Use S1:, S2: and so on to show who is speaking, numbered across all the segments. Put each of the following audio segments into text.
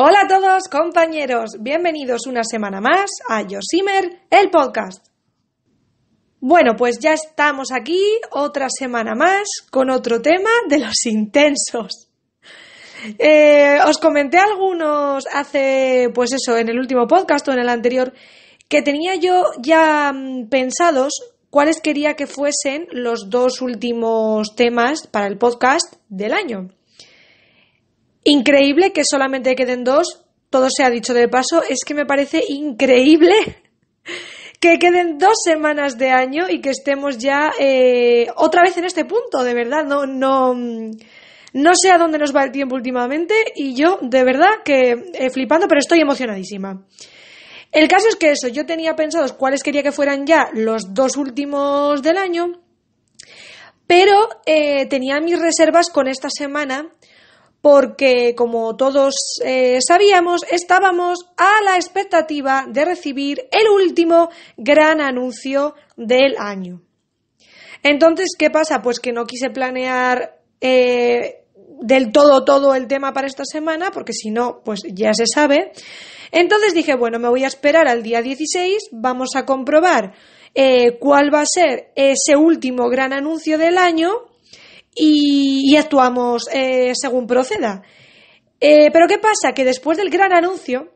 S1: Hola a todos, compañeros. Bienvenidos una semana más a Yosimer, el podcast. Bueno, pues ya estamos aquí otra semana más con otro tema de los intensos. Eh, os comenté algunos hace, pues eso, en el último podcast o en el anterior, que tenía yo ya mm, pensados cuáles quería que fuesen los dos últimos temas para el podcast del año. Increíble que solamente queden dos, todo se ha dicho de paso, es que me parece increíble que queden dos semanas de año y que estemos ya eh, otra vez en este punto, de verdad, no, no, no sé a dónde nos va el tiempo últimamente y yo de verdad que eh, flipando, pero estoy emocionadísima. El caso es que eso, yo tenía pensados cuáles quería que fueran ya los dos últimos del año, pero eh, tenía mis reservas con esta semana porque, como todos eh, sabíamos, estábamos a la expectativa de recibir el último gran anuncio del año. Entonces, ¿qué pasa? Pues que no quise planear eh, del todo todo el tema para esta semana, porque si no, pues ya se sabe. Entonces dije, bueno, me voy a esperar al día 16, vamos a comprobar eh, cuál va a ser ese último gran anuncio del año y, actuamos eh, según proceda. Eh, pero ¿qué pasa? Que después del gran anuncio,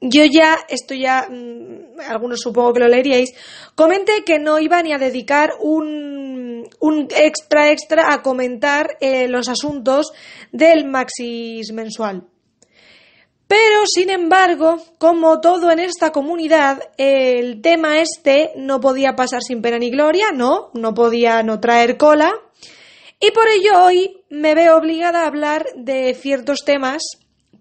S1: yo ya, esto ya, mm, algunos supongo que lo leeríais, comenté que no iba ni a dedicar un, extra extra a comentar eh, los asuntos del Maxis mensual. Pero, sin embargo, como todo en esta comunidad, el tema este no podía pasar sin pena ni gloria, ¿no? No podía no traer cola. Y por ello hoy me veo obligada a hablar de ciertos temas,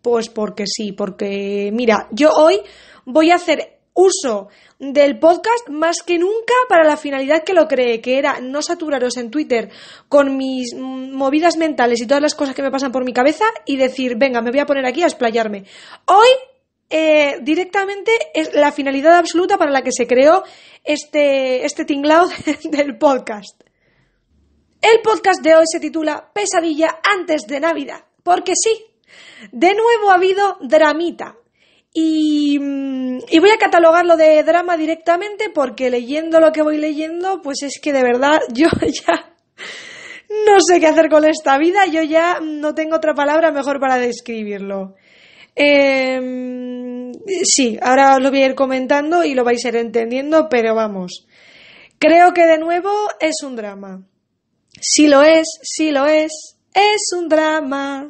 S1: pues porque sí, porque mira, yo hoy voy a hacer uso del podcast más que nunca para la finalidad que lo cree, que era no saturaros en Twitter con mis movidas mentales y todas las cosas que me pasan por mi cabeza y decir, venga, me voy a poner aquí a explayarme. Hoy eh, directamente es la finalidad absoluta para la que se creó este, este tinglado del podcast. El podcast de hoy se titula Pesadilla antes de Navidad, porque sí, de nuevo ha habido dramita. Y, mm, voy a catalogarlo de drama directamente porque leyendo lo que voy leyendo, pues es que de verdad yo ya no sé qué hacer con esta vida, yo ya no tengo otra palabra mejor para describirlo. Em, sí, ahora os lo voy a ir comentando y lo vais a ir entendiendo, pero vamos, creo que de nuevo es un drama. Si lo es, si lo es, es un drama.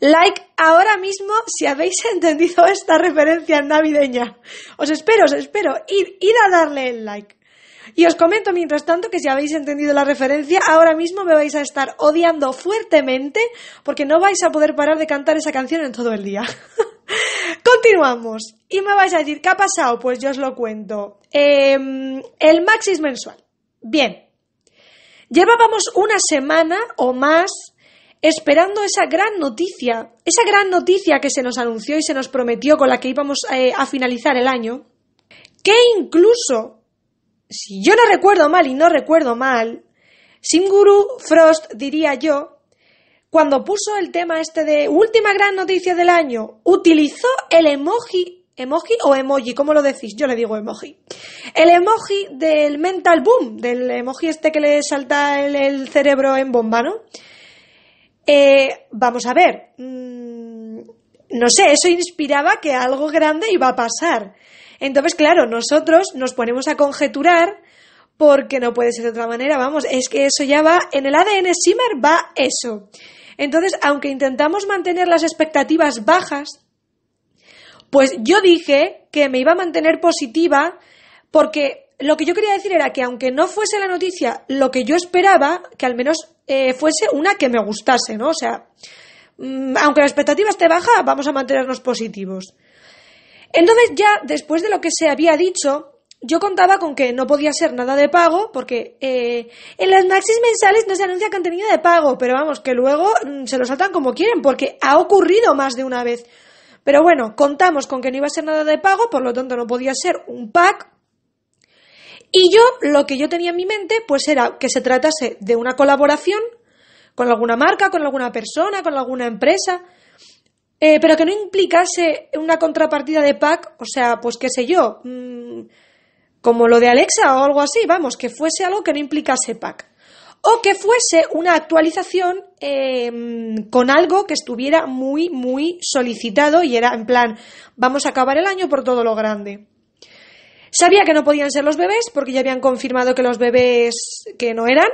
S1: Like ahora mismo si habéis entendido esta referencia navideña. Os espero, os espero. Id, a darle el like. Y os comento mientras tanto que si habéis entendido la referencia, ahora mismo me vais a estar odiando fuertemente porque no vais a poder parar de cantar esa canción en todo el día. Continuamos. Y me vais a decir, ¿qué ha pasado? Pues yo os lo cuento. Em, el Maxis mensual. Bien, Llevábamos una semana o más esperando esa gran noticia, esa gran noticia que se nos anunció y se nos prometió con la que íbamos eh, a finalizar el año, que incluso, si yo no recuerdo mal y no recuerdo mal, Singuru Frost diría yo, cuando puso el tema este de última gran noticia del año, utilizó el emoji ¿Emoji o emoji? ¿Cómo lo decís? Yo le digo emoji. El emoji del mental boom, del emoji este que le salta el, cerebro en bomba, ¿no? Eh, vamos a ver. Mm, no sé, eso inspiraba que algo grande iba a pasar. Entonces, claro, nosotros nos ponemos a conjeturar porque no puede ser de otra manera, vamos, es que eso ya va en el ADN Simmer va eso. Entonces, aunque intentamos mantener las expectativas bajas, pues yo dije que me iba a mantener positiva porque lo que yo quería decir era que aunque no fuese la noticia lo que yo esperaba, que al menos eh, fuese una que me gustase, ¿no? O sea, mm, aunque la expectativa esté baja, vamos a mantenernos positivos. Entonces ya, después de lo que se había dicho, yo contaba con que no podía ser nada de pago, porque eh, en las maxis mensales no se anuncia contenido de pago, pero vamos, que luego mm, se lo saltan como quieren, porque ha ocurrido más de una vez. Pero bueno, contamos con que no iba a ser nada de pago, por lo tanto no podía ser un pack. Y yo lo que yo tenía en mi mente pues era que se tratase de una colaboración con alguna marca, con alguna persona, con alguna empresa, eh, pero que no implicase una contrapartida de pack, o sea, pues qué sé yo, mm, como lo de Alexa o algo así, vamos, que fuese algo que no implicase pack o que fuese una actualización em, con algo que estuviera muy, muy solicitado y era en plan, vamos a acabar el año por todo lo grande. Sabía que no podían ser los bebés porque ya habían confirmado que los bebés que no eran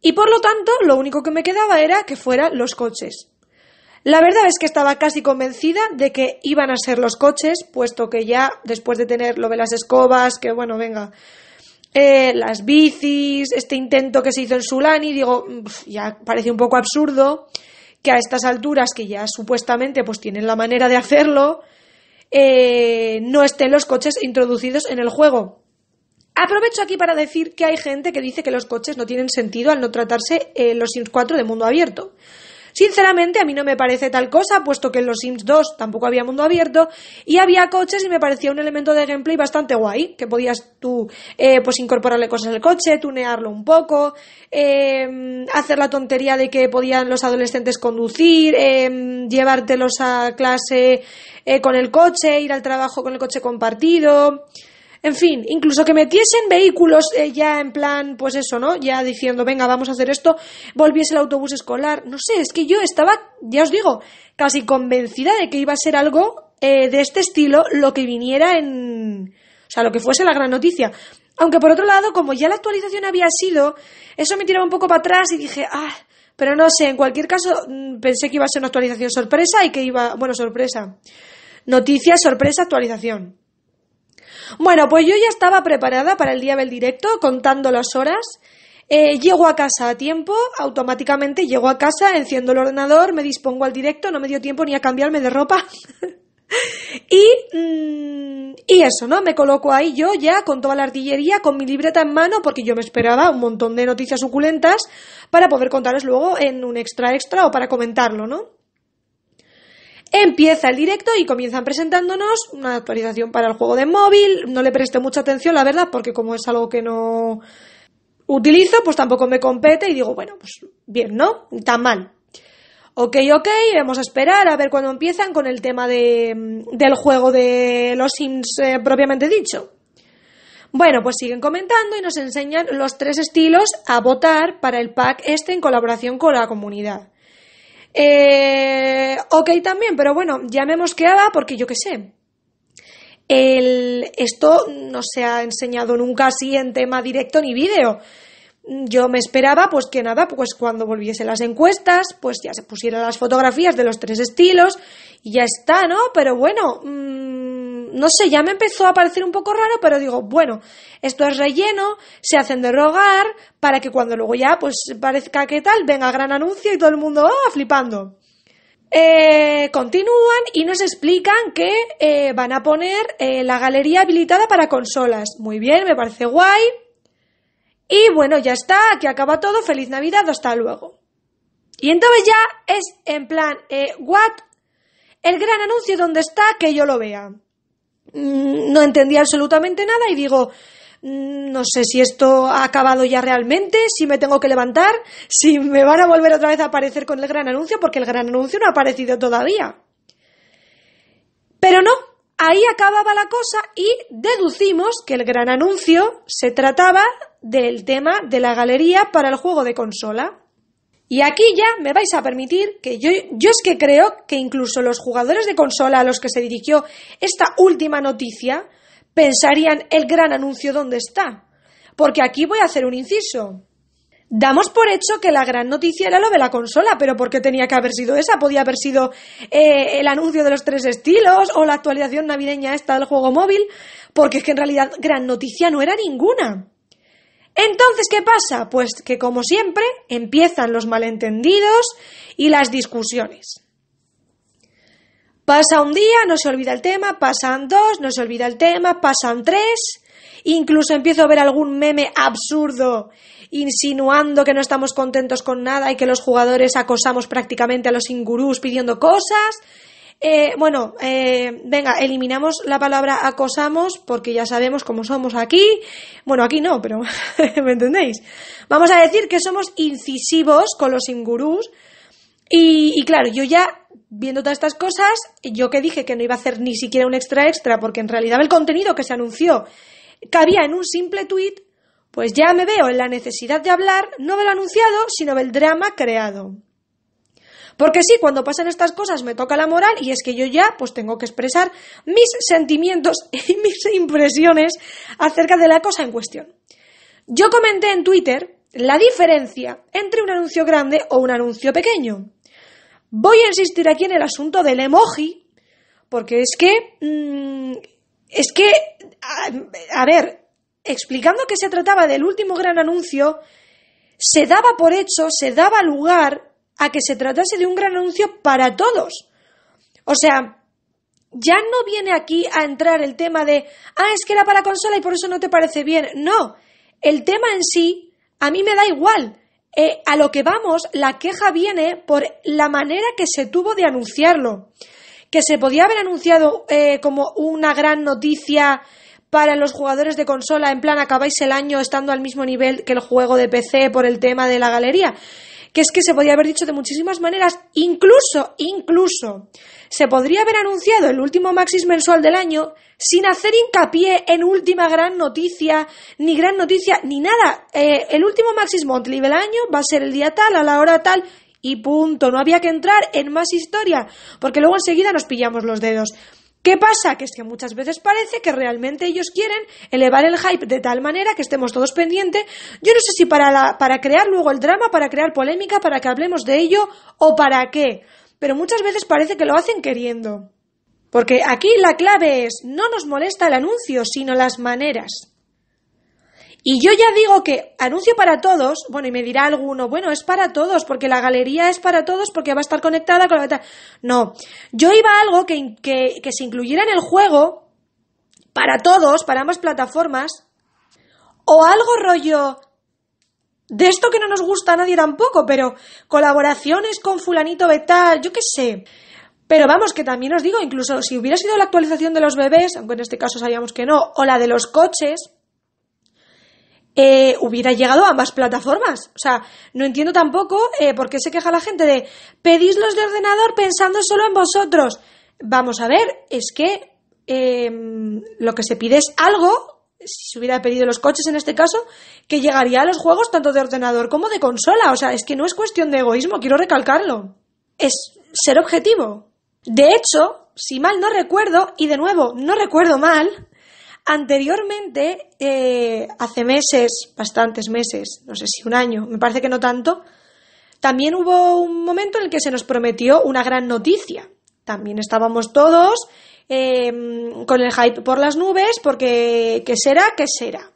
S1: y por lo tanto lo único que me quedaba era que fueran los coches. La verdad es que estaba casi convencida de que iban a ser los coches, puesto que ya después de tener lo de las escobas, que bueno, venga, eh, las bicis, este intento que se hizo en Sulani, digo, ya parece un poco absurdo que a estas alturas, que ya supuestamente pues tienen la manera de hacerlo, eh, no estén los coches introducidos en el juego. Aprovecho aquí para decir que hay gente que dice que los coches no tienen sentido al no tratarse eh, los Sims 4 de mundo abierto. Sinceramente, a mí no me parece tal cosa, puesto que en los Sims 2 tampoco había mundo abierto y había coches y me parecía un elemento de gameplay bastante guay, que podías tú eh, pues incorporarle cosas al coche, tunearlo un poco, em, hacer la tontería de que podían los adolescentes conducir, em, llevártelos a clase eh, con el coche, ir al trabajo con el coche compartido. En fin, incluso que metiesen vehículos eh, ya en plan, pues eso, ¿no? Ya diciendo, venga, vamos a hacer esto, volviese el autobús escolar, no sé, es que yo estaba, ya os digo, casi convencida de que iba a ser algo eh, de este estilo lo que viniera en... O sea, lo que fuese la gran noticia. Aunque por otro lado, como ya la actualización había sido, eso me tiraba un poco para atrás y dije, ah, pero no sé, en cualquier caso mm, pensé que iba a ser una actualización sorpresa y que iba, bueno, sorpresa. Noticia, sorpresa, actualización. Bueno, pues yo ya estaba preparada para el día del directo, contando las horas. Eh, llego a casa a tiempo, automáticamente llego a casa, enciendo el ordenador, me dispongo al directo, no me dio tiempo ni a cambiarme de ropa. y, mm, y eso, ¿no? Me coloco ahí yo ya con toda la artillería, con mi libreta en mano, porque yo me esperaba un montón de noticias suculentas para poder contaros luego en un extra extra o para comentarlo, ¿no? Empieza el directo y comienzan presentándonos una actualización para el juego de móvil. No le presté mucha atención, la verdad, porque como es algo que no utilizo, pues tampoco me compete y digo, bueno, pues bien, ¿no? Tan mal. Ok, ok, vamos a esperar a ver cuándo empiezan con el tema del juego de los Sims eh, propiamente dicho. Bueno, pues siguen comentando y nos enseñan los tres estilos a votar para el pack este en colaboración con la comunidad. Eh, ok también, pero bueno, ya me quedado porque yo qué sé. El, esto no se ha enseñado nunca así en tema directo ni vídeo yo me esperaba, pues que nada, pues cuando volviese las encuestas, pues ya se pusieran las fotografías de los tres estilos y ya está, ¿no? Pero bueno, mm, no sé, ya me empezó a parecer un poco raro, pero digo, bueno, esto es relleno, se hacen de rogar para que cuando luego ya, pues parezca que tal, venga gran anuncio y todo el mundo, oh, flipando. Eh, continúan y nos explican que eh, van a poner eh, la galería habilitada para consolas. Muy bien, me parece guay y bueno, ya está, que acaba todo, feliz Navidad, hasta luego. Y entonces ya es en plan, eh, what? El gran anuncio, ¿dónde está? Que yo lo vea. Mm, no entendía absolutamente nada y digo, mm, no sé si esto ha acabado ya realmente, si me tengo que levantar, si me van a volver otra vez a aparecer con el gran anuncio, porque el gran anuncio no ha aparecido todavía. Pero no, ahí acababa la cosa y deducimos que el gran anuncio se trataba del tema de la galería para el juego de consola. Y aquí ya me vais a permitir que yo, yo es que creo que incluso los jugadores de consola a los que se dirigió esta última noticia pensarían el gran anuncio dónde está. Porque aquí voy a hacer un inciso. Damos por hecho que la gran noticia era lo de la consola, pero ¿por qué tenía que haber sido esa? Podía haber sido eh, el anuncio de los tres estilos o la actualización navideña esta del juego móvil, porque es que en realidad gran noticia no era ninguna. Entonces, ¿qué pasa? Pues que, como siempre, empiezan los malentendidos y las discusiones. Pasa un día, no se olvida el tema, pasan dos, no se olvida el tema, pasan tres, incluso empiezo a ver algún meme absurdo insinuando que no estamos contentos con nada y que los jugadores acosamos prácticamente a los ingurús pidiendo cosas eh, bueno, eh, venga, eliminamos la palabra acosamos porque ya sabemos cómo somos aquí. Bueno, aquí no, pero ¿me entendéis? Vamos a decir que somos incisivos con los ingurús. Y, y, claro, yo ya viendo todas estas cosas, yo que dije que no iba a hacer ni siquiera un extra extra porque en realidad el contenido que se anunció cabía en un simple tuit, pues ya me veo en la necesidad de hablar no del anunciado, sino del drama creado. Porque sí, cuando pasan estas cosas me toca la moral y es que yo ya pues tengo que expresar mis sentimientos y mis impresiones acerca de la cosa en cuestión. Yo comenté en Twitter la diferencia entre un anuncio grande o un anuncio pequeño. Voy a insistir aquí en el asunto del emoji, porque es que... Mm, es que... a ver, explicando que se trataba del último gran anuncio, se daba por hecho, se daba lugar a que se tratase de un gran anuncio para todos. O sea, ya no viene aquí a entrar el tema de, ah, es que era para consola y por eso no te parece bien. No, el tema en sí, a mí me da igual. Eh, a lo que vamos, la queja viene por la manera que se tuvo de anunciarlo. Que se podía haber anunciado eh, como una gran noticia para los jugadores de consola, en plan acabáis el año estando al mismo nivel que el juego de PC por el tema de la galería que es que se podía haber dicho de muchísimas maneras, incluso, incluso, se podría haber anunciado el último Maxis mensual del año sin hacer hincapié en última gran noticia, ni gran noticia, ni nada. Eh, el último Maxis Monthly del año va a ser el día tal, a la hora tal, y punto. No había que entrar en más historia, porque luego enseguida nos pillamos los dedos. ¿Qué pasa? Que es que muchas veces parece que realmente ellos quieren elevar el hype de tal manera que estemos todos pendientes. Yo no sé si para, para crear luego el drama, para crear polémica, para que hablemos de ello o para qué. Pero muchas veces parece que lo hacen queriendo. Porque aquí la clave es, no nos molesta el anuncio, sino las maneras. Y yo ya digo que anuncio para todos, bueno, y me dirá alguno, bueno, es para todos, porque la galería es para todos, porque va a estar conectada con la... No, yo iba a algo que, se incluyera en el juego para todos, para ambas plataformas, o algo rollo de esto que no nos gusta a nadie tampoco, pero colaboraciones con fulanito betal, yo qué sé. Pero vamos, que también os digo, incluso si hubiera sido la actualización de los bebés, aunque en este caso sabíamos que no, o la de los coches, eh, hubiera llegado a ambas plataformas. O sea, no entiendo tampoco eh, por qué se queja la gente de pedís los de ordenador pensando solo en vosotros. Vamos a ver, es que em, lo que se pide es algo, si se hubiera pedido los coches en este caso, que llegaría a los juegos tanto de ordenador como de consola. O sea, es que no es cuestión de egoísmo, quiero recalcarlo. Es ser objetivo. De hecho, si mal no recuerdo, y de nuevo, no recuerdo mal, Anteriormente, eh, hace meses, bastantes meses, no sé si un año, me parece que no tanto, también hubo un momento en el que se nos prometió una gran noticia. También estábamos todos em, con el hype por las nubes porque qué será, qué será.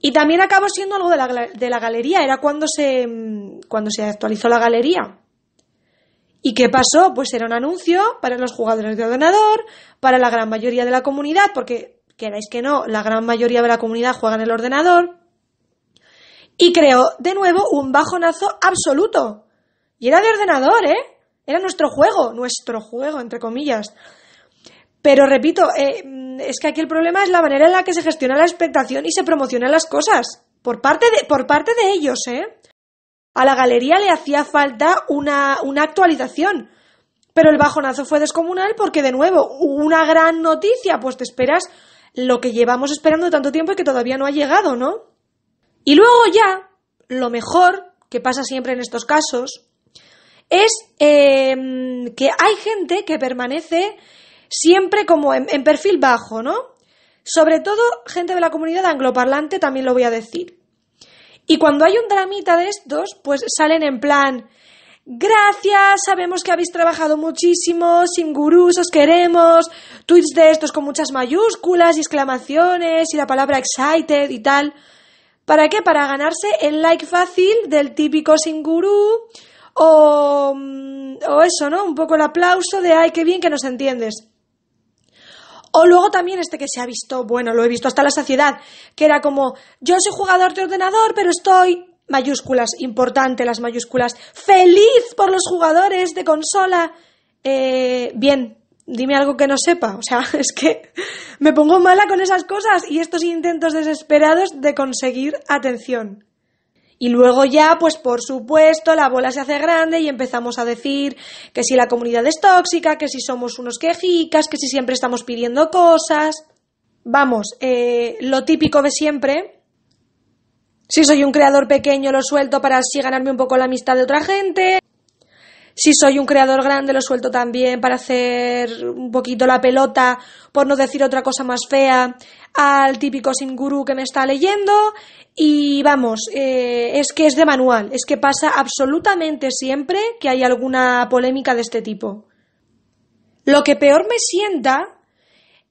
S1: Y también acabó siendo algo de la, galería, era cuando se, em, cuando se actualizó la galería. ¿Y qué pasó? Pues era un anuncio para los jugadores de ordenador, para la gran mayoría de la comunidad, porque queráis que no, la gran mayoría de la comunidad juega en el ordenador. Y creó de nuevo un bajonazo absoluto. Y era de ordenador, ¿eh? Era nuestro juego, nuestro juego, entre comillas. Pero repito, eh, es que aquí el problema es la manera en la que se gestiona la expectación y se promocionan las cosas. Por parte de, por parte de ellos, ¿eh? A la galería le hacía falta una, una actualización. Pero el bajonazo fue descomunal porque, de nuevo, una gran noticia, pues te esperas lo que llevamos esperando tanto tiempo y que todavía no ha llegado, ¿no? Y luego ya, lo mejor que pasa siempre en estos casos es em, que hay gente que permanece siempre como en, perfil bajo, ¿no? Sobre todo gente de la comunidad angloparlante, también lo voy a decir. Y cuando hay un dramita de estos, pues salen en plan, Gracias, sabemos que habéis trabajado muchísimo, sin gurús os queremos, tweets de estos con muchas mayúsculas y exclamaciones y la palabra excited y tal. ¿Para qué? Para ganarse el like fácil del típico sin gurú o, o eso, ¿no? Un poco el aplauso de ay, qué bien que nos entiendes. O luego también este que se ha visto, bueno, lo he visto hasta la saciedad, que era como, yo soy jugador de ordenador, pero estoy mayúsculas, importante las mayúsculas. ¡Feliz por los jugadores de consola! Eh, bien, dime algo que no sepa. O sea, es que me pongo mala con esas cosas y estos intentos desesperados de conseguir atención. Y luego ya, pues por supuesto, la bola se hace grande y empezamos a decir que si la comunidad es tóxica, que si somos unos quejicas, que si siempre estamos pidiendo cosas. Vamos, eh, lo típico de siempre, si soy un creador pequeño, lo suelto para así ganarme un poco la amistad de otra gente. Si soy un creador grande, lo suelto también para hacer un poquito la pelota, por no decir otra cosa más fea, al típico sin que me está leyendo. Y vamos, eh, es que es de manual, es que pasa absolutamente siempre que hay alguna polémica de este tipo. Lo que peor me sienta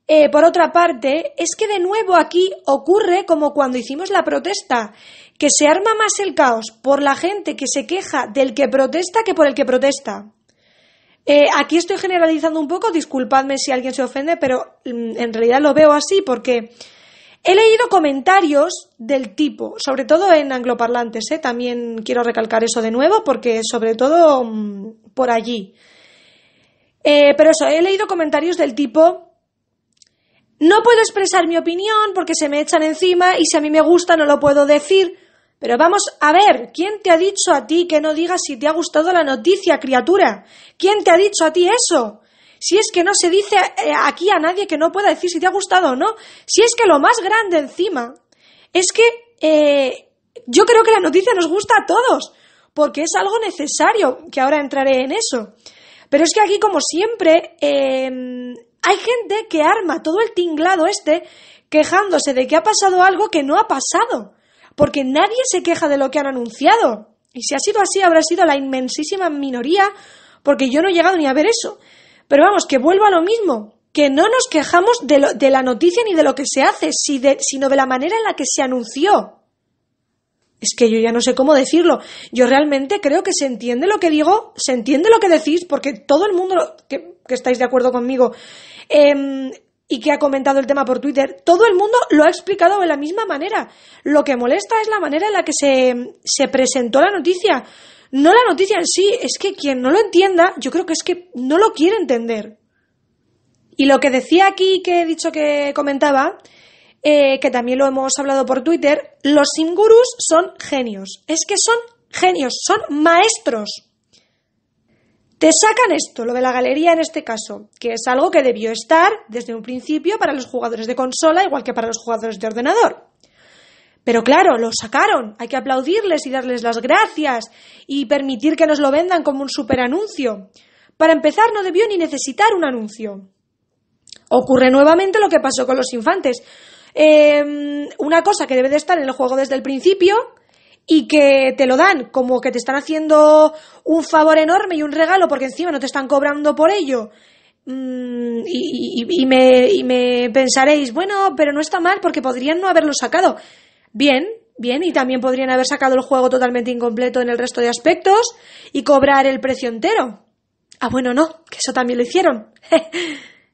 S1: eh, por otra parte, es que de nuevo aquí ocurre como cuando hicimos la protesta, que se arma más el caos por la gente que se queja del que protesta que por el que protesta. Eh, aquí estoy generalizando un poco, disculpadme si alguien se ofende, pero mm, en realidad lo veo así porque he leído comentarios del tipo, sobre todo en angloparlantes, eh, también quiero recalcar eso de nuevo porque sobre todo mm, por allí. pero eso, he leído comentarios del tipo, no puedo expresar mi opinión porque se me echan encima y si a mí me gusta no lo puedo decir. Pero vamos a ver, ¿quién te ha dicho a ti que no digas si te ha gustado la noticia, criatura? ¿Quién te ha dicho a ti eso? Si es que no se dice eh, aquí a nadie que no pueda decir si te ha gustado o no. Si es que lo más grande encima es que eh, yo creo que la noticia nos gusta a todos, porque es algo necesario, que ahora entraré en eso. Pero es que aquí, como siempre, eh, hay gente que arma todo el tinglado este quejándose de que ha pasado algo que no ha pasado, porque nadie se queja de lo que han anunciado. Y si ha sido así, habrá sido la inmensísima minoría, porque yo no he llegado ni a ver eso. Pero vamos, que vuelva a lo mismo, que no nos quejamos de, la noticia ni de lo que se hace, sino de la manera en la que se anunció. Es que yo ya no sé cómo decirlo. Yo realmente creo que se entiende lo que digo, se entiende lo que decís, porque todo el mundo que estáis de acuerdo conmigo Em, y que ha comentado el tema por Twitter, todo el mundo lo ha explicado de la misma manera. Lo que molesta es la manera en la que se, presentó la noticia. No la noticia en sí, es que quien no lo entienda, yo creo que es que no lo quiere entender. Y lo que decía aquí, que he dicho que comentaba, eh, que también lo hemos hablado por Twitter, los singurus son genios. Es que son genios, son maestros. Te sacan esto, lo de la galería en este caso, que es algo que debió estar desde un principio para los jugadores de consola, igual que para los jugadores de ordenador. Pero claro, lo sacaron, hay que aplaudirles y darles las gracias y permitir que nos lo vendan como un superanuncio. Para empezar, no debió ni necesitar un anuncio. Ocurre nuevamente lo que pasó con los infantes. Em, una cosa que debe de estar en el juego desde el principio, y que te lo dan como que te están haciendo un favor enorme y un regalo porque encima no te están cobrando por ello. Mm, me, y me pensaréis, bueno, pero no está mal porque podrían no haberlo sacado. Bien, bien, y también podrían haber sacado el juego totalmente incompleto en el resto de aspectos y cobrar el precio entero. Ah, bueno, no, que eso también lo hicieron.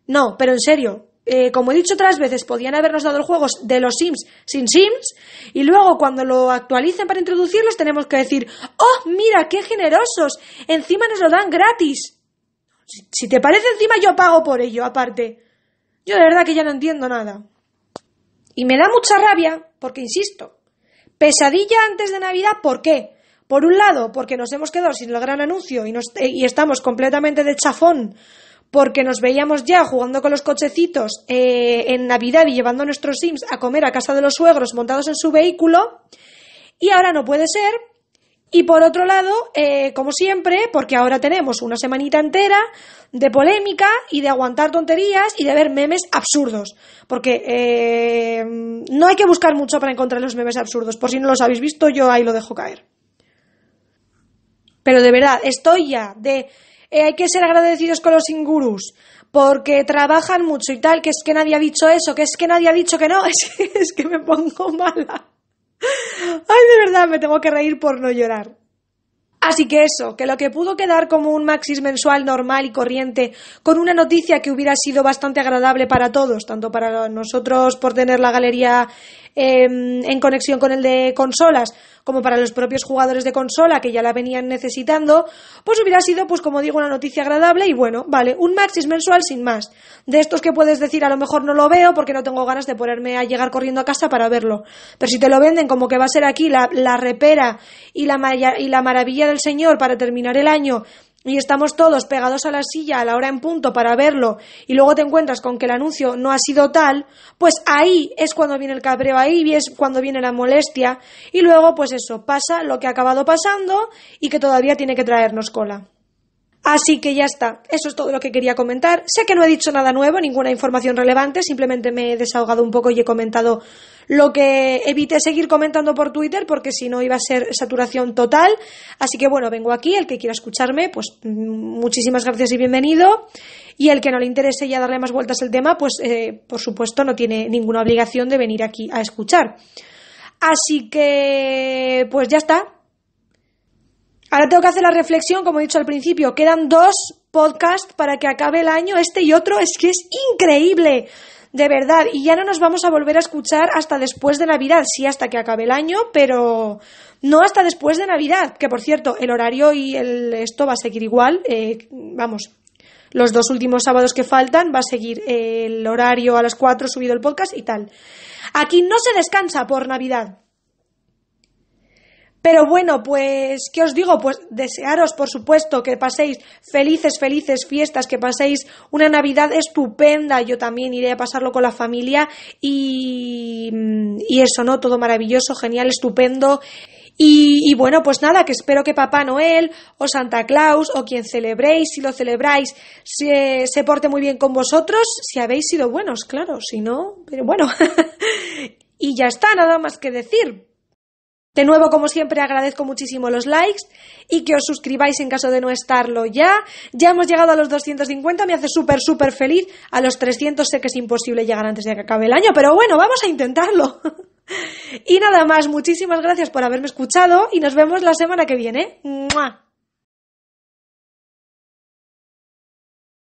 S1: no, pero en serio, eh, como he dicho otras veces, podían habernos dado los juegos de los Sims sin Sims, y luego cuando lo actualicen para introducirlos tenemos que decir, ¡oh, mira, qué generosos! Encima nos lo dan gratis. Si, te parece encima, yo pago por ello, aparte. Yo de verdad que ya no entiendo nada. Y me da mucha rabia, porque insisto, pesadilla antes de Navidad, ¿por qué? Por un lado, porque nos hemos quedado sin el gran anuncio y, y estamos completamente de chafón porque nos veíamos ya jugando con los cochecitos eh, en Navidad y llevando a nuestros Sims a comer a casa de los suegros montados en su vehículo, y ahora no puede ser. Y por otro lado, eh, como siempre, porque ahora tenemos una semanita entera de polémica y de aguantar tonterías y de ver memes absurdos. Porque eh, no hay que buscar mucho para encontrar los memes absurdos. Por si no los habéis visto, yo ahí lo dejo caer. Pero de verdad, estoy ya de eh, hay que ser agradecidos con los ingurus porque trabajan mucho y tal, que es que nadie ha dicho eso, que es que nadie ha dicho que no, es es que me pongo mala. Ay, de verdad, me tengo que reír por no llorar. Así que eso, que lo que pudo quedar como un maxis mensual normal y corriente, con una noticia que hubiera sido bastante agradable para todos, tanto para nosotros por tener la galería Em, en conexión con el de consolas, como para los propios jugadores de consola que ya la venían necesitando, pues hubiera sido, pues como digo, una noticia agradable y bueno, vale, un Maxis mensual sin más. De estos que puedes decir, a lo mejor no lo veo porque no tengo ganas de ponerme a llegar corriendo a casa para verlo. Pero si te lo venden como que va a ser aquí la, repera y la, y la maravilla del señor para terminar el año y estamos todos pegados a la silla a la hora en punto para verlo y luego te encuentras con que el anuncio no ha sido tal, pues ahí es cuando viene el cabreo, ahí es cuando viene la molestia y luego pues eso, pasa lo que ha acabado pasando y que todavía tiene que traernos cola. Así que ya está, eso es todo lo que quería comentar. Sé que no he dicho nada nuevo, ninguna información relevante, simplemente me he desahogado un poco y he comentado lo que evité seguir comentando por Twitter porque si no iba a ser saturación total. Así que bueno, vengo aquí, el que quiera escucharme, pues mm, muchísimas gracias y bienvenido. Y el que no le interese ya darle más vueltas al tema, pues eh, por supuesto no tiene ninguna obligación de venir aquí a escuchar. Así que pues ya está, Ahora tengo que hacer la reflexión, como he dicho al principio, quedan dos podcasts para que acabe el año, este y otro, es que es increíble, de verdad, y ya no nos vamos a volver a escuchar hasta después de Navidad, sí, hasta que acabe el año, pero no hasta después de Navidad, que por cierto, el horario y esto va a seguir igual, eh, vamos, los dos últimos sábados que faltan, va a seguir el horario a las 4 subido el podcast y tal. Aquí no se descansa por Navidad. Pero bueno, pues, ¿qué os digo? Pues desearos, por supuesto, que paséis felices, felices fiestas, que paséis una Navidad estupenda. Yo también iré a pasarlo con la familia y, mm, eso, ¿no? Todo maravilloso, genial, estupendo. Y, bueno, pues nada, que espero que Papá Noel o Santa Claus o quien celebréis, si lo celebráis, se, se porte muy bien con vosotros, si habéis sido buenos, claro, si no, pero bueno. y ya está, nada más que decir. De nuevo, como siempre, agradezco muchísimo los likes y que os suscribáis en caso de no estarlo ya. Ya hemos llegado a los 250, me hace súper, súper feliz. A los 300 sé que es imposible llegar antes de que acabe el año, pero bueno, vamos a intentarlo. y nada más, muchísimas gracias por haberme escuchado y nos vemos la semana que viene.